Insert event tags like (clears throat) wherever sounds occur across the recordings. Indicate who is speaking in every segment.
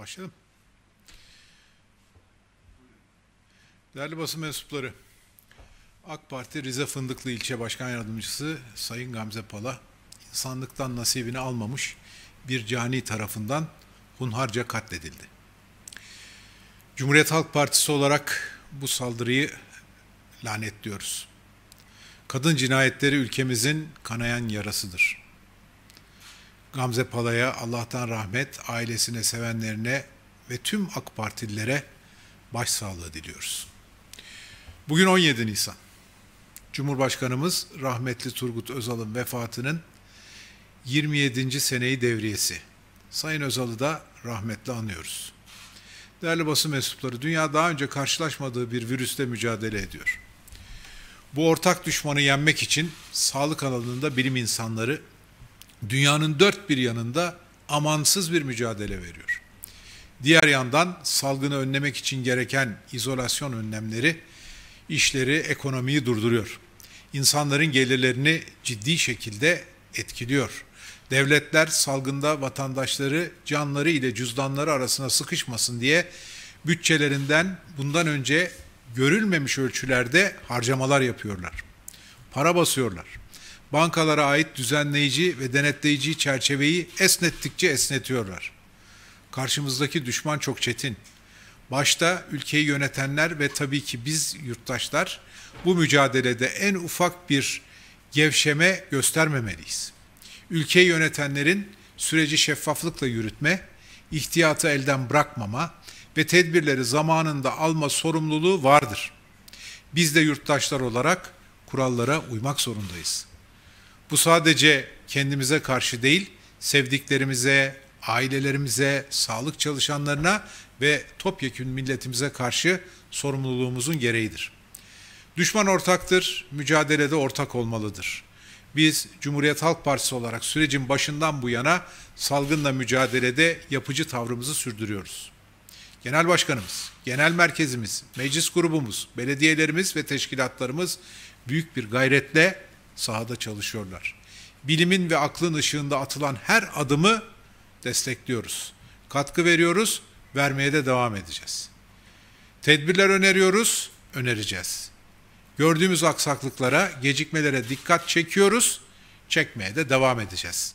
Speaker 1: Başlayalım. Değerli basın mensupları, AK Parti Rize Fındıklı İlçe Başkan Yardımcısı Sayın Gamze Pala, insanlıktan nasibini almamış bir cani tarafından hunharca katledildi. Cumhuriyet Halk Partisi olarak bu saldırıyı lanetliyoruz. Kadın cinayetleri ülkemizin kanayan yarasıdır. Gamze Pala'ya Allah'tan rahmet, ailesine, sevenlerine ve tüm AK Partililere başsağlığı diliyoruz. Bugün 17 Nisan. Cumhurbaşkanımız rahmetli Turgut Özal'ın vefatının 27. seneyi devriyesi. Sayın Özal'ı da rahmetle anıyoruz. Değerli basın mensupları, dünya daha önce karşılaşmadığı bir virüsle mücadele ediyor. Bu ortak düşmanı yenmek için sağlık alanında bilim insanları dünyanın dört bir yanında amansız bir mücadele veriyor. Diğer yandan salgını önlemek için gereken izolasyon önlemleri işleri, ekonomiyi durduruyor. İnsanların gelirlerini ciddi şekilde etkiliyor. Devletler salgında vatandaşları canları ile cüzdanları arasına sıkışmasın diye bütçelerinden bundan önce görülmemiş ölçülerde harcamalar yapıyorlar. Para basıyorlar bankalara ait düzenleyici ve denetleyici çerçeveyi esnettikçe esnetiyorlar. Karşımızdaki düşman çok çetin. Başta ülkeyi yönetenler ve tabii ki biz yurttaşlar bu mücadelede en ufak bir gevşeme göstermemeliyiz. Ülkeyi yönetenlerin süreci şeffaflıkla yürütme, ihtiyatı elden bırakmama ve tedbirleri zamanında alma sorumluluğu vardır. Biz de yurttaşlar olarak kurallara uymak zorundayız.'' Bu sadece kendimize karşı değil, sevdiklerimize, ailelerimize, sağlık çalışanlarına ve topyekün milletimize karşı sorumluluğumuzun gereğidir. Düşman ortaktır, mücadelede ortak olmalıdır. Biz Cumhuriyet Halk Partisi olarak sürecin başından bu yana salgınla mücadelede yapıcı tavrımızı sürdürüyoruz. Genel Başkanımız, genel merkezimiz, meclis grubumuz, belediyelerimiz ve teşkilatlarımız büyük bir gayretle sahada çalışıyorlar. Bilimin ve aklın ışığında atılan her adımı destekliyoruz. Katkı veriyoruz, vermeye de devam edeceğiz. Tedbirler öneriyoruz, önereceğiz. Gördüğümüz aksaklıklara, gecikmelere dikkat çekiyoruz, çekmeye de devam edeceğiz.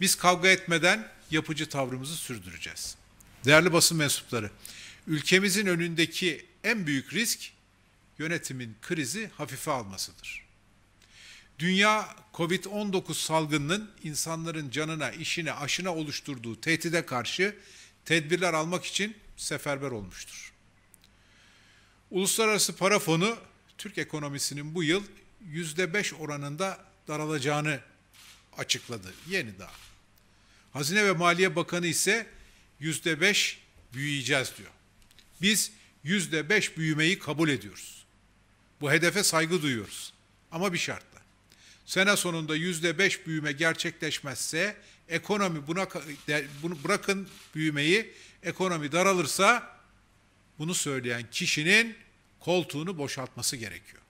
Speaker 1: Biz kavga etmeden yapıcı tavrımızı sürdüreceğiz. Değerli basın mensupları, ülkemizin önündeki en büyük risk yönetimin krizi hafife almasıdır. Dünya Covid-19 salgınının insanların canına, işine, aşına oluşturduğu tehdide karşı tedbirler almak için seferber olmuştur. Uluslararası Para Fonu Türk ekonomisinin bu yıl %5 oranında daralacağını açıkladı. Yeni daha. Hazine ve Maliye Bakanı ise %5 büyüyeceğiz diyor. Biz %5 büyümeyi kabul ediyoruz. Bu hedefe saygı duyuyoruz. Ama bir şart sene sonunda yüzde beş büyüme gerçekleşmezse ekonomi buna bunu bırakın büyümeyi ekonomi daralırsa bunu söyleyen kişinin koltuğunu boşaltması gerekiyor.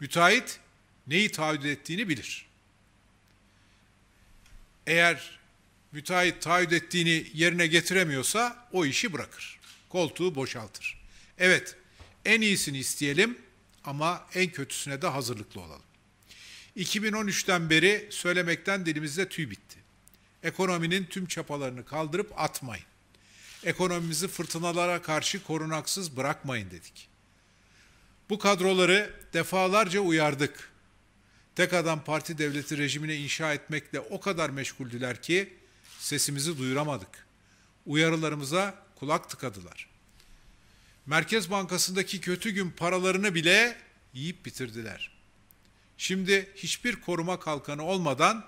Speaker 1: Müteahhit neyi taahhüt ettiğini bilir. Eğer müteahhit taahhüt ettiğini yerine getiremiyorsa o işi bırakır. Koltuğu boşaltır. Evet, en iyisini isteyelim ama en kötüsüne de hazırlıklı olalım. 2013'ten beri söylemekten dilimizde tüy bitti. Ekonominin tüm çapalarını kaldırıp atmayın. Ekonomimizi fırtınalara karşı korunaksız bırakmayın dedik. Bu kadroları defalarca uyardık. Tek adam parti devleti rejimine inşa etmekle o kadar meşguldüler ki sesimizi duyuramadık. Uyarılarımıza kulak tıkadılar. Merkez Bankası'ndaki kötü gün paralarını bile yiyip bitirdiler.'' Şimdi hiçbir koruma kalkanı olmadan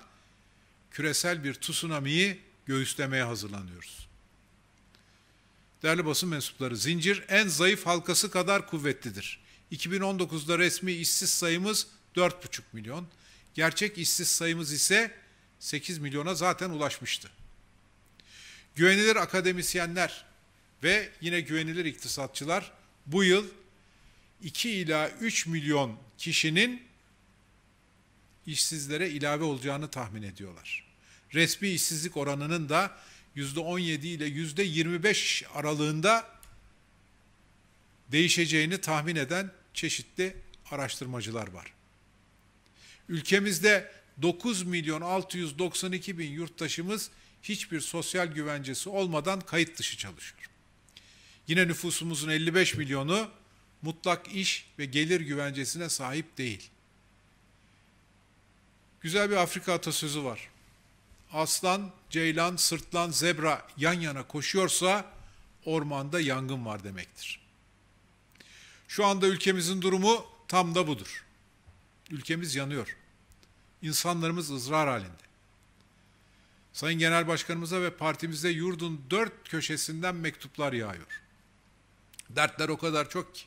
Speaker 1: küresel bir tsunami'yi göğüslemeye hazırlanıyoruz. Değerli basın mensupları, zincir en zayıf halkası kadar kuvvetlidir. 2019'da resmi işsiz sayımız 4,5 milyon. Gerçek işsiz sayımız ise 8 milyona zaten ulaşmıştı. Güvenilir akademisyenler ve yine güvenilir iktisatçılar bu yıl 2 ila 3 milyon kişinin işsizlere ilave olacağını tahmin ediyorlar. Resmi işsizlik oranının da %17 ile %25 aralığında değişeceğini tahmin eden çeşitli araştırmacılar var. Ülkemizde 9 milyon 692 bin yurttaşımız hiçbir sosyal güvencesi olmadan kayıt dışı çalışıyor. Yine nüfusumuzun 55 milyonu mutlak iş ve gelir güvencesine sahip değil. Güzel bir Afrika atasözü var. Aslan, ceylan, sırtlan, zebra yan yana koşuyorsa ormanda yangın var demektir. Şu anda ülkemizin durumu tam da budur. Ülkemiz yanıyor. İnsanlarımız ızrar halinde. Sayın Genel Başkanımıza ve partimize yurdun dört köşesinden mektuplar yağıyor. Dertler o kadar çok ki.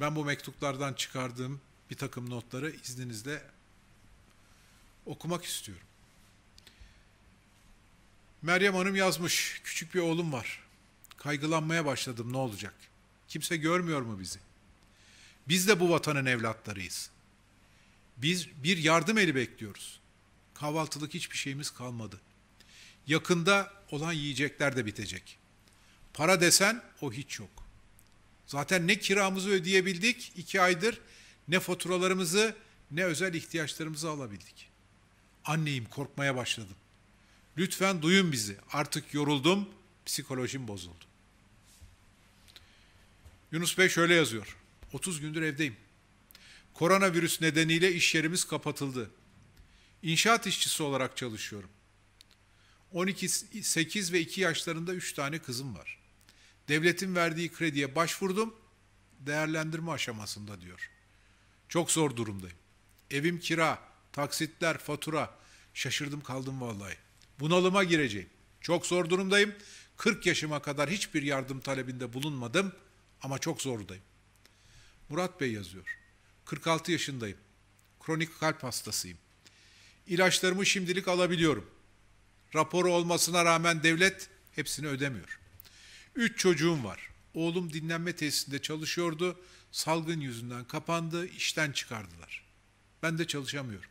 Speaker 1: Ben bu mektuplardan çıkardığım bir takım notları izninizle okumak istiyorum. Meryem Hanım yazmış, küçük bir oğlum var. Kaygılanmaya başladım, ne olacak? Kimse görmüyor mu bizi? Biz de bu vatanın evlatlarıyız. Biz bir yardım eli bekliyoruz. Kahvaltılık hiçbir şeyimiz kalmadı. Yakında olan yiyecekler de bitecek. Para desen o hiç yok. Zaten ne kiramızı ödeyebildik iki aydır, ne faturalarımızı, ne özel ihtiyaçlarımızı alabildik. Anneyim korkmaya başladım. Lütfen duyun bizi. Artık yoruldum, psikolojim bozuldu. Yunus Bey şöyle yazıyor. 30 gündür evdeyim. Koronavirüs nedeniyle iş yerimiz kapatıldı. İnşaat işçisi olarak çalışıyorum. 12, 8 ve 2 yaşlarında 3 tane kızım var. Devletin verdiği krediye başvurdum, değerlendirme aşamasında diyor. Çok zor durumdayım. Evim kira, taksitler, fatura. Şaşırdım kaldım vallahi. Bunalıma gireceğim. Çok zor durumdayım. 40 yaşıma kadar hiçbir yardım talebinde bulunmadım ama çok zordayım. Murat Bey yazıyor. 46 yaşındayım. Kronik kalp hastasıyım. İlaçlarımı şimdilik alabiliyorum. Raporu olmasına rağmen devlet hepsini ödemiyor. Üç çocuğum var. Oğlum dinlenme tesisinde çalışıyordu. Salgın yüzünden kapandı, işten çıkardılar. Ben de çalışamıyorum.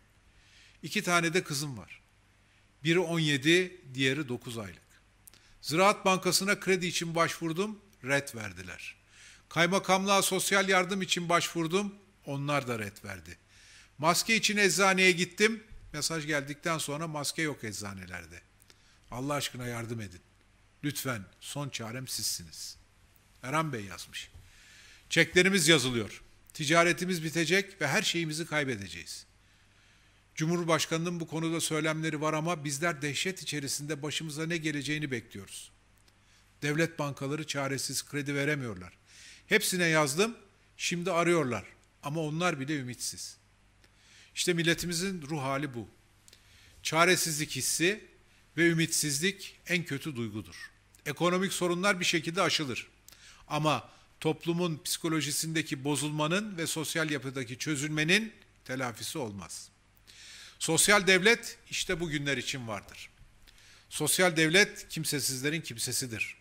Speaker 1: İki tane de kızım var. Biri 17, diğeri 9 aylık. Ziraat Bankası'na kredi için başvurdum, red verdiler. Kaymakamlığa sosyal yardım için başvurdum, onlar da red verdi. Maske için eczaneye gittim, mesaj geldikten sonra maske yok eczanelerde. Allah aşkına yardım edin. Lütfen son çarem sizsiniz. Eren Bey yazmış. Çeklerimiz yazılıyor. Ticaretimiz bitecek ve her şeyimizi kaybedeceğiz. Cumhurbaşkanının bu konuda söylemleri var ama bizler dehşet içerisinde başımıza ne geleceğini bekliyoruz. Devlet bankaları çaresiz kredi veremiyorlar. Hepsine yazdım, şimdi arıyorlar ama onlar bile ümitsiz. İşte milletimizin ruh hali bu. Çaresizlik hissi ve ümitsizlik en kötü duygudur. Ekonomik sorunlar bir şekilde aşılır. Ama toplumun psikolojisindeki bozulmanın ve sosyal yapıdaki çözülmenin telafisi olmaz.'' Sosyal devlet işte bu günler için vardır. Sosyal devlet kimsesizlerin kimsesidir.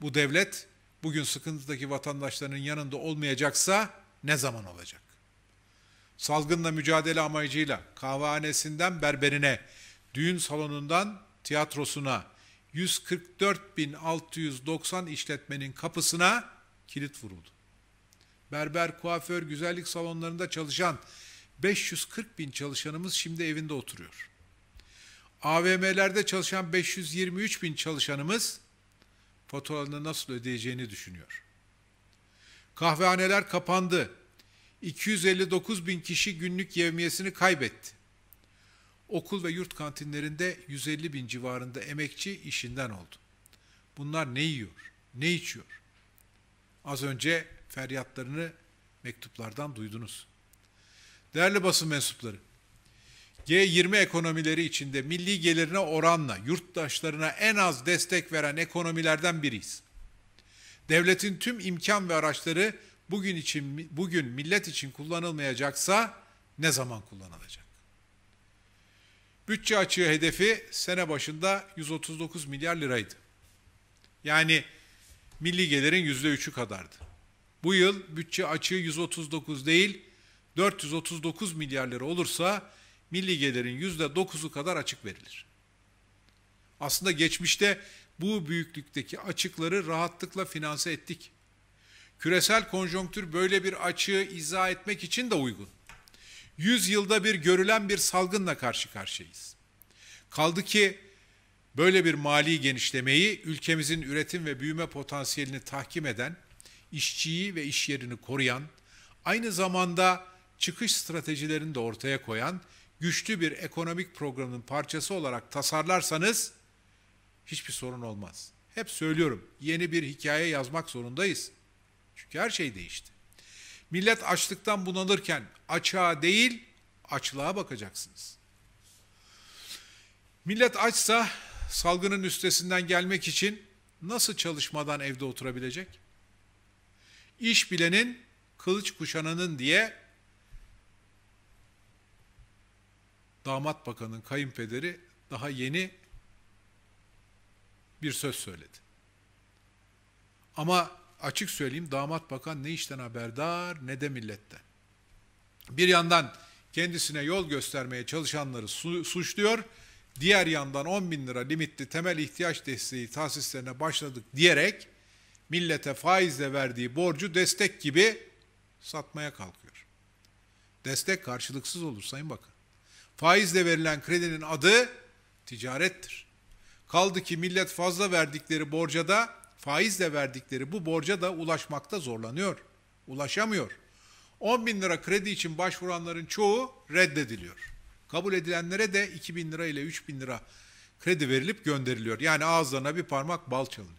Speaker 1: Bu devlet bugün sıkıntıdaki vatandaşların yanında olmayacaksa ne zaman olacak? Salgınla mücadele amacıyla kahvehanesinden berberine, düğün salonundan tiyatrosuna 144.690 işletmenin kapısına kilit vuruldu. Berber, kuaför, güzellik salonlarında çalışan 540 bin çalışanımız şimdi evinde oturuyor. AVM'lerde çalışan 523 bin çalışanımız faturalarını nasıl ödeyeceğini düşünüyor. Kahvehaneler kapandı. 259 bin kişi günlük yevmiyesini kaybetti. Okul ve yurt kantinlerinde 150 bin civarında emekçi işinden oldu. Bunlar ne yiyor, ne içiyor? Az önce feryatlarını mektuplardan duydunuz. Değerli basın mensupları, G20 ekonomileri içinde milli gelirine oranla yurttaşlarına en az destek veren ekonomilerden biriyiz. Devletin tüm imkan ve araçları bugün için bugün millet için kullanılmayacaksa ne zaman kullanılacak? Bütçe açığı hedefi sene başında 139 milyar liraydı. Yani milli gelirin yüzde üçü kadardı. Bu yıl bütçe açığı 139 değil 439 milyar lira olursa milli gelirin %9'u kadar açık verilir. Aslında geçmişte bu büyüklükteki açıkları rahatlıkla finanse ettik. Küresel konjonktür böyle bir açığı izah etmek için de uygun. Yüzyılda bir görülen bir salgınla karşı karşıyayız. Kaldı ki böyle bir mali genişlemeyi ülkemizin üretim ve büyüme potansiyelini tahkim eden, işçiyi ve iş yerini koruyan, aynı zamanda çıkış stratejilerini de ortaya koyan güçlü bir ekonomik programın parçası olarak tasarlarsanız hiçbir sorun olmaz. Hep söylüyorum yeni bir hikaye yazmak zorundayız. Çünkü her şey değişti. Millet açlıktan bunalırken açığa değil açlığa bakacaksınız. Millet açsa salgının üstesinden gelmek için nasıl çalışmadan evde oturabilecek? İş bilenin, kılıç kuşananın diye damat bakanın kayınpederi daha yeni bir söz söyledi. Ama açık söyleyeyim damat bakan ne işten haberdar ne de milletten. Bir yandan kendisine yol göstermeye çalışanları su suçluyor, diğer yandan 10 bin lira limitli temel ihtiyaç desteği tahsislerine başladık diyerek millete faizle verdiği borcu destek gibi satmaya kalkıyor. Destek karşılıksız olur Sayın Bakan. Faizle verilen kredinin adı ticarettir. Kaldı ki millet fazla verdikleri borca da faizle verdikleri bu borca da ulaşmakta zorlanıyor. Ulaşamıyor. 10 bin lira kredi için başvuranların çoğu reddediliyor. Kabul edilenlere de 2 bin lira ile 3 bin lira kredi verilip gönderiliyor. Yani ağızlarına bir parmak bal çalınıyor.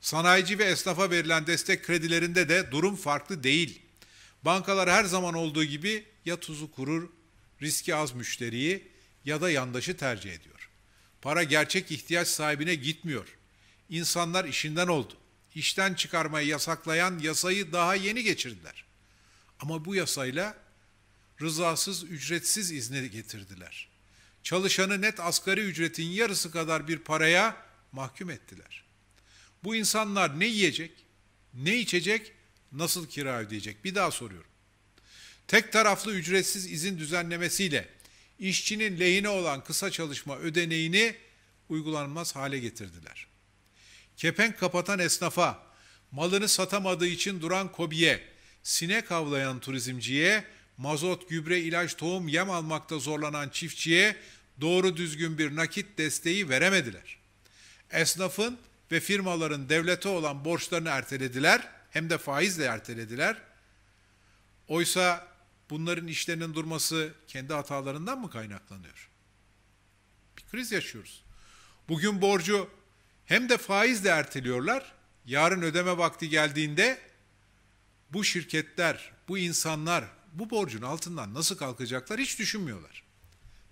Speaker 1: Sanayici ve esnafa verilen destek kredilerinde de durum farklı değil. Bankalar her zaman olduğu gibi ya tuzu kurur riski az müşteriyi ya da yandaşı tercih ediyor. Para gerçek ihtiyaç sahibine gitmiyor. İnsanlar işinden oldu. İşten çıkarmayı yasaklayan yasayı daha yeni geçirdiler. Ama bu yasayla rızasız ücretsiz izne getirdiler. Çalışanı net asgari ücretin yarısı kadar bir paraya mahkum ettiler. Bu insanlar ne yiyecek, ne içecek, nasıl kira ödeyecek? Bir daha soruyorum tek taraflı ücretsiz izin düzenlemesiyle işçinin lehine olan kısa çalışma ödeneğini uygulanmaz hale getirdiler. Kepenk kapatan esnafa, malını satamadığı için duran kobiye, sinek avlayan turizmciye, mazot, gübre, ilaç, tohum, yem almakta zorlanan çiftçiye doğru düzgün bir nakit desteği veremediler. Esnafın ve firmaların devlete olan borçlarını ertelediler, hem de faizle ertelediler. Oysa bunların işlerinin durması kendi hatalarından mı kaynaklanıyor? Bir kriz yaşıyoruz. Bugün borcu hem de faizle erteliyorlar. Yarın ödeme vakti geldiğinde bu şirketler, bu insanlar bu borcun altından nasıl kalkacaklar hiç düşünmüyorlar.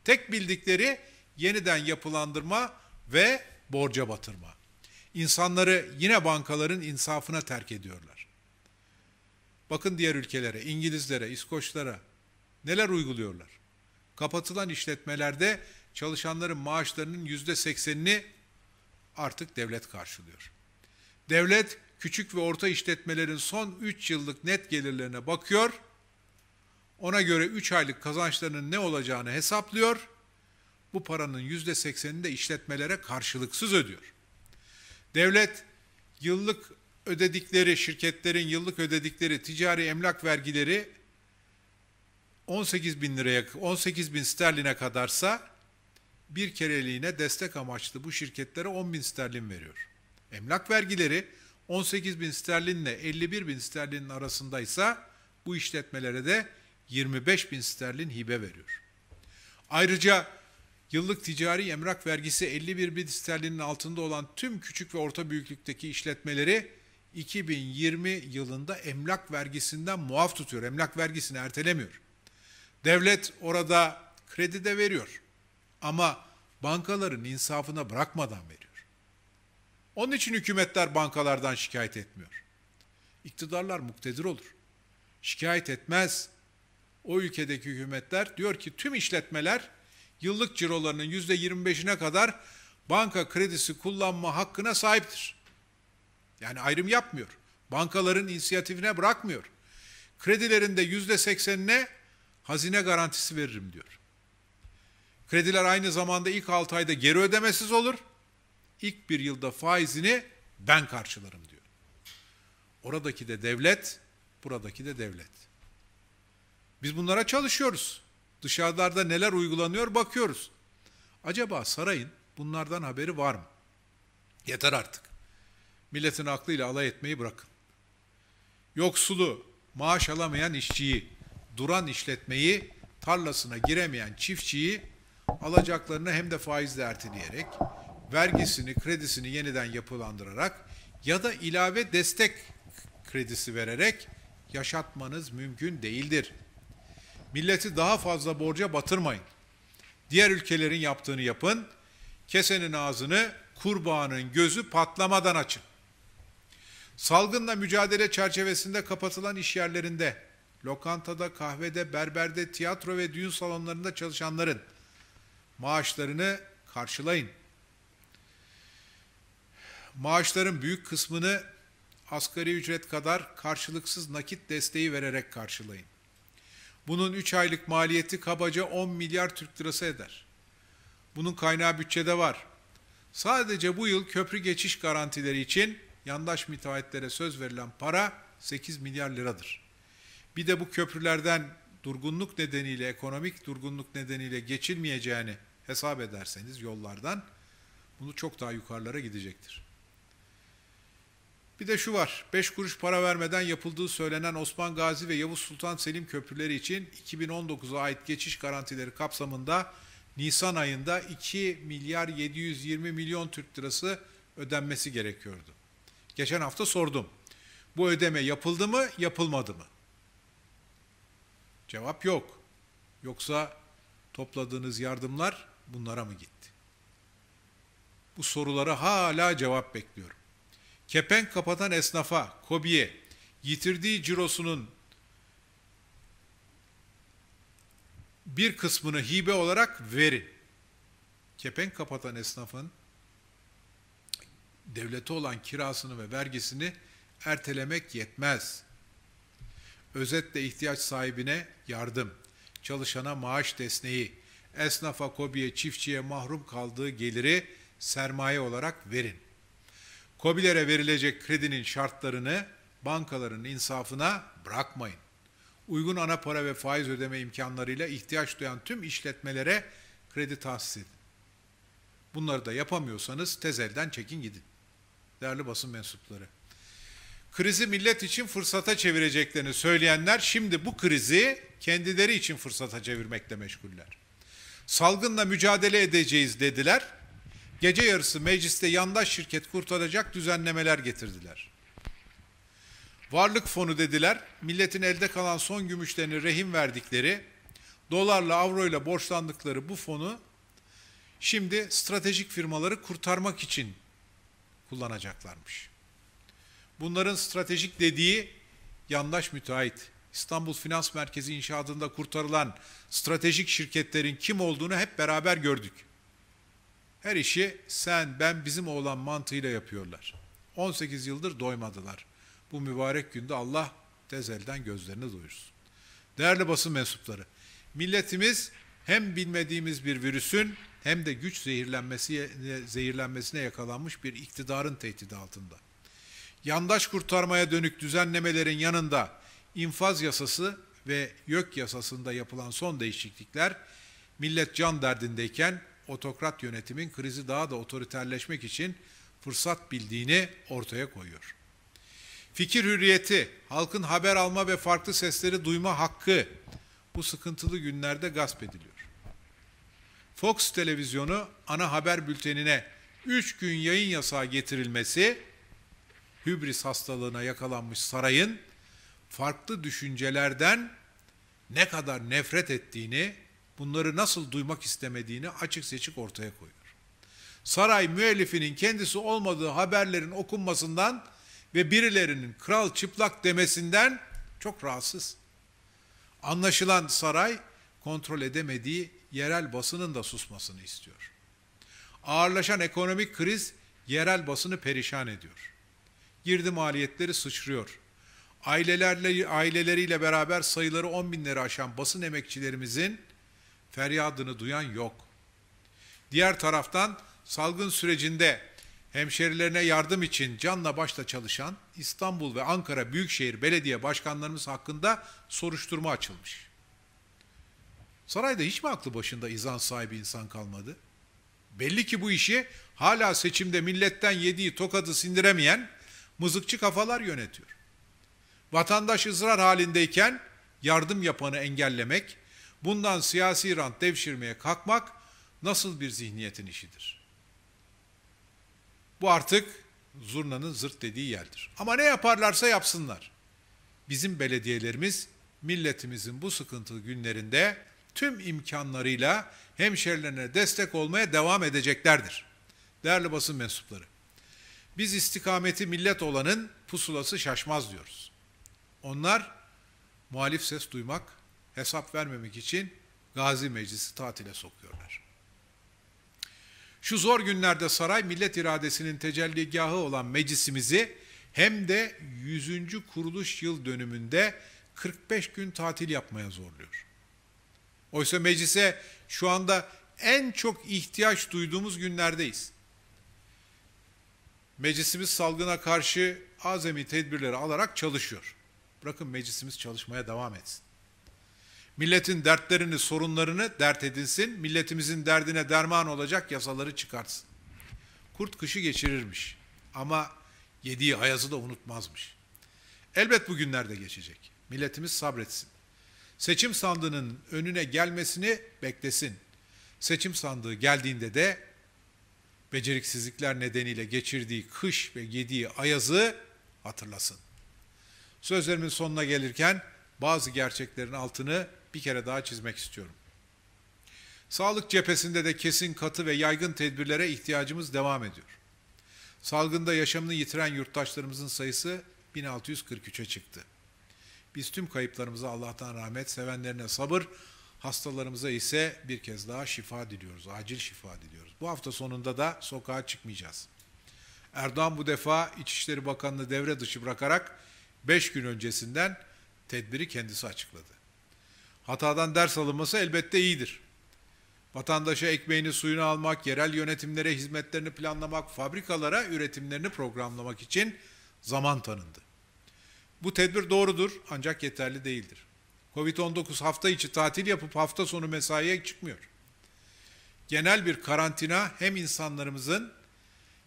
Speaker 1: Tek bildikleri yeniden yapılandırma ve borca batırma. İnsanları yine bankaların insafına terk ediyorlar. Bakın diğer ülkelere, İngilizlere, İskoçlara neler uyguluyorlar. Kapatılan işletmelerde çalışanların maaşlarının yüzde seksenini artık devlet karşılıyor. Devlet küçük ve orta işletmelerin son 3 yıllık net gelirlerine bakıyor. Ona göre 3 aylık kazançlarının ne olacağını hesaplıyor. Bu paranın yüzde seksenini de işletmelere karşılıksız ödüyor. Devlet yıllık ödedikleri şirketlerin yıllık ödedikleri ticari emlak vergileri 18 bin liraya 18 bin sterline kadarsa bir kereliğine destek amaçlı bu şirketlere 10 bin sterlin veriyor. Emlak vergileri 18 bin sterlinle 51 bin sterlinin arasındaysa bu işletmelere de 25 bin sterlin hibe veriyor. Ayrıca yıllık ticari emlak vergisi 51 bin sterlinin altında olan tüm küçük ve orta büyüklükteki işletmeleri 2020 yılında emlak vergisinden muaf tutuyor. Emlak vergisini ertelemiyor. Devlet orada kredi de veriyor. Ama bankaların insafına bırakmadan veriyor. Onun için hükümetler bankalardan şikayet etmiyor. İktidarlar muktedir olur. Şikayet etmez. O ülkedeki hükümetler diyor ki tüm işletmeler yıllık cirolarının yüzde %25'ine kadar banka kredisi kullanma hakkına sahiptir. Yani ayrım yapmıyor. Bankaların inisiyatifine bırakmıyor. Kredilerinde yüzde seksenine hazine garantisi veririm diyor. Krediler aynı zamanda ilk 6 ayda geri ödemesiz olur. İlk bir yılda faizini ben karşılarım diyor. Oradaki de devlet, buradaki de devlet. Biz bunlara çalışıyoruz. Dışarılarda neler uygulanıyor bakıyoruz. Acaba sarayın bunlardan haberi var mı? Yeter artık. Milletin aklıyla alay etmeyi bırakın. Yoksulu, maaş alamayan işçiyi, duran işletmeyi, tarlasına giremeyen çiftçiyi alacaklarını hem de faizle erteleyerek, vergisini, kredisini yeniden yapılandırarak ya da ilave destek kredisi vererek yaşatmanız mümkün değildir. Milleti daha fazla borca batırmayın. Diğer ülkelerin yaptığını yapın. Kesenin ağzını, kurbağanın gözü patlamadan açın. Salgınla mücadele çerçevesinde kapatılan işyerlerinde, lokantada, kahvede, berberde, tiyatro ve düğün salonlarında çalışanların maaşlarını karşılayın. Maaşların büyük kısmını asgari ücret kadar karşılıksız nakit desteği vererek karşılayın. Bunun 3 aylık maliyeti kabaca 10 milyar Türk lirası eder. Bunun kaynağı bütçede var. Sadece bu yıl köprü geçiş garantileri için yandaş müteahhitlere söz verilen para 8 milyar liradır. Bir de bu köprülerden durgunluk nedeniyle, ekonomik durgunluk nedeniyle geçilmeyeceğini hesap ederseniz yollardan bunu çok daha yukarılara gidecektir. Bir de şu var, 5 kuruş para vermeden yapıldığı söylenen Osman Gazi ve Yavuz Sultan Selim köprüleri için 2019'a ait geçiş garantileri kapsamında Nisan ayında 2 milyar 720 milyon Türk lirası ödenmesi gerekiyordu. Geçen hafta sordum. Bu ödeme yapıldı mı, yapılmadı mı? Cevap yok. Yoksa topladığınız yardımlar bunlara mı gitti? Bu sorulara hala cevap bekliyorum. Kepenk kapatan esnafa, kobiye, yitirdiği cirosunun bir kısmını hibe olarak verin. Kepenk kapatan esnafın devlete olan kirasını ve vergisini ertelemek yetmez. Özetle ihtiyaç sahibine yardım, çalışana maaş desneği, esnafa, kobiye, çiftçiye mahrum kaldığı geliri sermaye olarak verin. Kobilere verilecek kredinin şartlarını bankaların insafına bırakmayın. Uygun ana para ve faiz ödeme imkanlarıyla ihtiyaç duyan tüm işletmelere kredi tahsis edin. Bunları da yapamıyorsanız tezelden çekin gidin değerli basın mensupları. Krizi millet için fırsata çevireceklerini söyleyenler şimdi bu krizi kendileri için fırsata çevirmekle meşguller. Salgınla mücadele edeceğiz dediler. Gece yarısı mecliste yandaş şirket kurtaracak düzenlemeler getirdiler. Varlık fonu dediler, milletin elde kalan son gümüşlerini rehim verdikleri, dolarla, avroyla borçlandıkları bu fonu şimdi stratejik firmaları kurtarmak için kullanacaklarmış. Bunların stratejik dediği yandaş müteahhit. İstanbul Finans Merkezi inşaatında kurtarılan stratejik şirketlerin kim olduğunu hep beraber gördük. Her işi sen, ben, bizim oğlan mantığıyla yapıyorlar. 18 yıldır doymadılar. Bu mübarek günde Allah tezelden gözlerini doyursun. Değerli basın mensupları, milletimiz hem bilmediğimiz bir virüsün hem de güç zehirlenmesi, e, zehirlenmesine yakalanmış bir iktidarın tehdidi altında. Yandaş kurtarmaya dönük düzenlemelerin yanında infaz yasası ve YÖK yasasında yapılan son değişiklikler millet can derdindeyken otokrat yönetimin krizi daha da otoriterleşmek için fırsat bildiğini ortaya koyuyor. Fikir hürriyeti, halkın haber alma ve farklı sesleri duyma hakkı bu sıkıntılı günlerde gasp ediliyor. Fox televizyonu ana haber bültenine 3 gün yayın yasağı getirilmesi hübris hastalığına yakalanmış sarayın farklı düşüncelerden ne kadar nefret ettiğini, bunları nasıl duymak istemediğini açık seçik ortaya koyuyor. Saray müellifinin kendisi olmadığı haberlerin okunmasından ve birilerinin kral çıplak demesinden çok rahatsız. Anlaşılan saray kontrol edemediği yerel basının da susmasını istiyor. Ağırlaşan ekonomik kriz yerel basını perişan ediyor. Girdi maliyetleri sıçrıyor. Ailelerle, aileleriyle beraber sayıları 10 binleri aşan basın emekçilerimizin feryadını duyan yok. Diğer taraftan salgın sürecinde hemşerilerine yardım için canla başla çalışan İstanbul ve Ankara Büyükşehir Belediye Başkanlarımız hakkında soruşturma açılmış. Sarayda hiç mi aklı başında izan sahibi insan kalmadı? Belli ki bu işi hala seçimde milletten yediği tokadı sindiremeyen mızıkçı kafalar yönetiyor. Vatandaş ızrar halindeyken yardım yapanı engellemek, bundan siyasi rant devşirmeye kalkmak nasıl bir zihniyetin işidir? Bu artık zurnanın zırt dediği yerdir. Ama ne yaparlarsa yapsınlar. Bizim belediyelerimiz milletimizin bu sıkıntılı günlerinde tüm imkanlarıyla hemşerilerine destek olmaya devam edeceklerdir. Değerli basın mensupları, biz istikameti millet olanın pusulası şaşmaz diyoruz. Onlar muhalif ses duymak, hesap vermemek için Gazi Meclisi tatile sokuyorlar. Şu zor günlerde saray millet iradesinin tecelligahı olan meclisimizi hem de 100. kuruluş yıl dönümünde 45 gün tatil yapmaya zorluyor. Oysa meclise şu anda en çok ihtiyaç duyduğumuz günlerdeyiz. Meclisimiz salgına karşı azami tedbirleri alarak çalışıyor. Bırakın meclisimiz çalışmaya devam etsin. Milletin dertlerini, sorunlarını dert edinsin. Milletimizin derdine derman olacak yasaları çıkartsın. Kurt kışı geçirirmiş ama yediği ayazı da unutmazmış. Elbet bu günlerde geçecek. Milletimiz sabretsin seçim sandığının önüne gelmesini beklesin. Seçim sandığı geldiğinde de beceriksizlikler nedeniyle geçirdiği kış ve yediği ayazı hatırlasın. Sözlerimin sonuna gelirken bazı gerçeklerin altını bir kere daha çizmek istiyorum. Sağlık cephesinde de kesin, katı ve yaygın tedbirlere ihtiyacımız devam ediyor. Salgında yaşamını yitiren yurttaşlarımızın sayısı 1643'e çıktı. Biz tüm kayıplarımıza Allah'tan rahmet, sevenlerine sabır, hastalarımıza ise bir kez daha şifa diliyoruz. Acil şifa diliyoruz. Bu hafta sonunda da sokağa çıkmayacağız. Erdoğan bu defa İçişleri Bakanlığı devre dışı bırakarak 5 gün öncesinden tedbiri kendisi açıkladı. Hatadan ders alınması elbette iyidir. Vatandaşa ekmeğini suyunu almak, yerel yönetimlere hizmetlerini planlamak, fabrikalara üretimlerini programlamak için zaman tanındı. Bu tedbir doğrudur ancak yeterli değildir. Covid-19 hafta içi tatil yapıp hafta sonu mesaiye çıkmıyor. Genel bir karantina hem insanlarımızın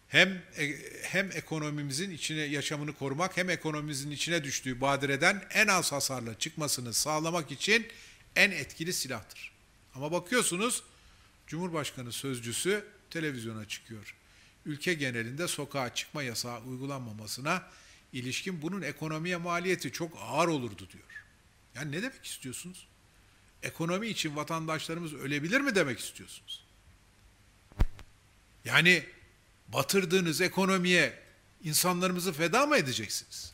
Speaker 1: hem e, hem ekonomimizin içine yaşamını korumak hem ekonomimizin içine düştüğü badireden en az hasarla çıkmasını sağlamak için en etkili silahtır. Ama bakıyorsunuz Cumhurbaşkanı sözcüsü televizyona çıkıyor. Ülke genelinde sokağa çıkma yasağı uygulanmamasına ilişkin bunun ekonomiye maliyeti çok ağır olurdu diyor. Yani ne demek istiyorsunuz? Ekonomi için vatandaşlarımız ölebilir mi demek istiyorsunuz? Yani batırdığınız ekonomiye insanlarımızı feda mı edeceksiniz?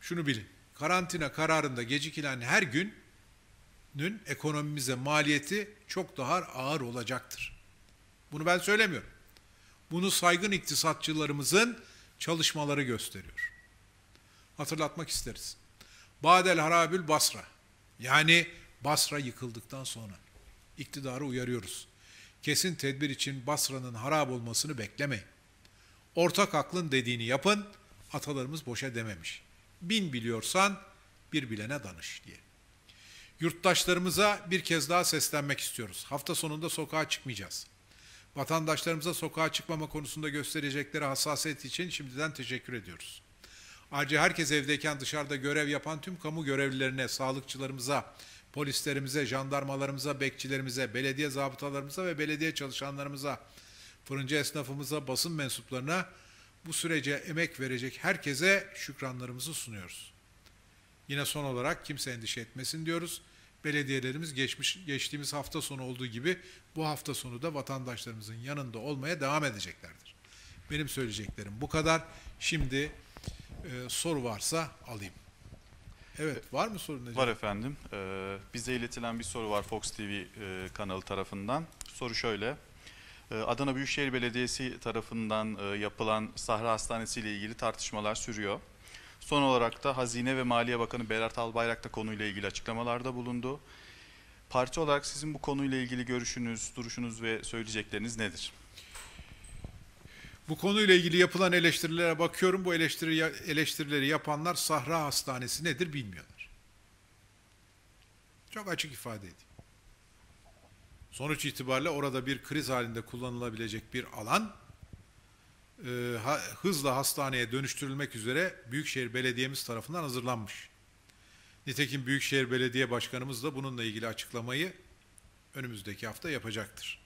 Speaker 1: Şunu bilin. Karantina kararında gecikilen her günün ekonomimize maliyeti çok daha ağır olacaktır. Bunu ben söylemiyorum. Bunu saygın iktisatçılarımızın çalışmaları gösteriyor. Hatırlatmak isteriz. Badel Harabül Basra. Yani Basra yıkıldıktan sonra iktidarı uyarıyoruz. Kesin tedbir için Basra'nın harap olmasını beklemeyin. Ortak aklın dediğini yapın, atalarımız boşa dememiş. Bin biliyorsan bir bilene danış diye. Yurttaşlarımıza bir kez daha seslenmek istiyoruz. Hafta sonunda sokağa çıkmayacağız vatandaşlarımıza sokağa çıkmama konusunda gösterecekleri hassasiyet için şimdiden teşekkür ediyoruz. Ayrıca herkes evdeyken dışarıda görev yapan tüm kamu görevlilerine, sağlıkçılarımıza, polislerimize, jandarmalarımıza, bekçilerimize, belediye zabıtalarımıza ve belediye çalışanlarımıza, fırıncı esnafımıza, basın mensuplarına bu sürece emek verecek herkese şükranlarımızı sunuyoruz. Yine son olarak kimse endişe etmesin diyoruz belediyelerimiz geçmiş geçtiğimiz hafta sonu olduğu gibi bu hafta sonu da vatandaşlarımızın yanında olmaya devam edeceklerdir. Benim söyleyeceklerim bu kadar. Şimdi e, soru varsa alayım. Evet, var mı soru Necim? Var efendim. Ee, bize iletilen bir soru var Fox TV e, kanalı tarafından. Soru şöyle. E, Adana Büyükşehir Belediyesi tarafından e, yapılan Sahra Hastanesi ile ilgili tartışmalar sürüyor. Son olarak da Hazine ve Maliye Bakanı Berat Albayrak da konuyla ilgili açıklamalarda bulundu. Parti olarak sizin bu konuyla ilgili görüşünüz, duruşunuz ve söyleyecekleriniz nedir? Bu konuyla ilgili yapılan eleştirilere bakıyorum. Bu eleştiri, eleştirileri yapanlar Sahra Hastanesi nedir bilmiyorlar. Çok açık ifade edeyim. Sonuç itibariyle orada bir kriz halinde kullanılabilecek bir alan e, ha, hızla hastaneye dönüştürülmek üzere Büyükşehir Belediye'miz tarafından hazırlanmış. Nitekim Büyükşehir Belediye Başkanımız da bununla ilgili açıklamayı önümüzdeki hafta yapacaktır.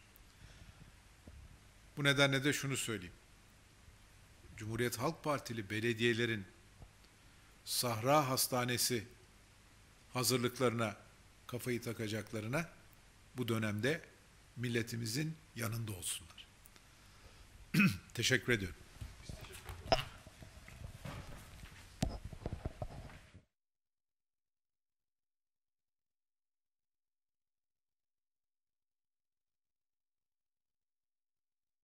Speaker 1: Bu nedenle de şunu söyleyeyim. Cumhuriyet Halk Partili belediyelerin Sahra Hastanesi hazırlıklarına kafayı takacaklarına bu dönemde milletimizin yanında olsunlar. (clears throat) Teşekkür ediyorum.